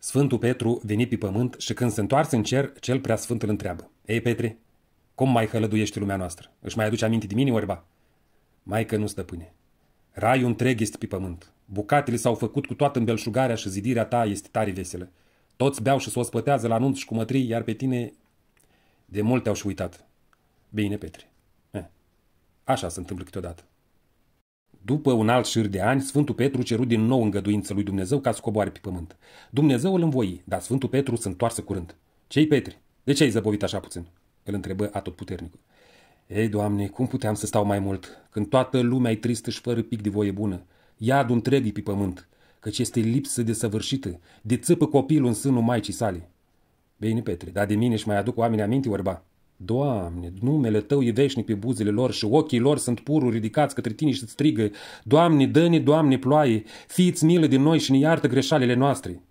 Sfântul Petru veni pe pământ și când se întoarce în cer, cel prea sfânt îl întreabă. Ei, Petre, cum mai hălăduiești lumea noastră? Își mai aduce aminte de mine, orba? că nu stăpâne. Raiul întreg este pe pământ. Bucatele s-au făcut cu toată îmbelșugarea și zidirea ta este tare veselă. Toți beau și se ospătează la anunț și cu mătrii, iar pe tine de mult te-au și uitat. Bine, Petre. E. Eh, așa se întâmplă câteodată. După un alt șir de ani, Sfântul Petru ceru din nou îngăduință lui Dumnezeu ca să coboare pe pământ. Dumnezeu îl învoi, dar Sfântul Petru se întoarse curând. Cei Petri, de ce ai zăbovit așa puțin? Îl întrebă atotputernicul. Ei, Doamne, cum puteam să stau mai mult, când toată lumea e tristă și fără pic de voie bună? Iad un e pe pământ, căci este lipsă de săvârșită, de țăpă copilul în sânul maicii sale. Bine, Petre, dar de mine și mai aduc oamenii aminte, orba. Doamne, numele Tău e veșnic pe buzele lor și ochii lor sunt pururi ridicați către Tine și strigă, Doamne, dă-ne, Doamne, ploaie, fiți milă din noi și ne iartă greșalile noastre.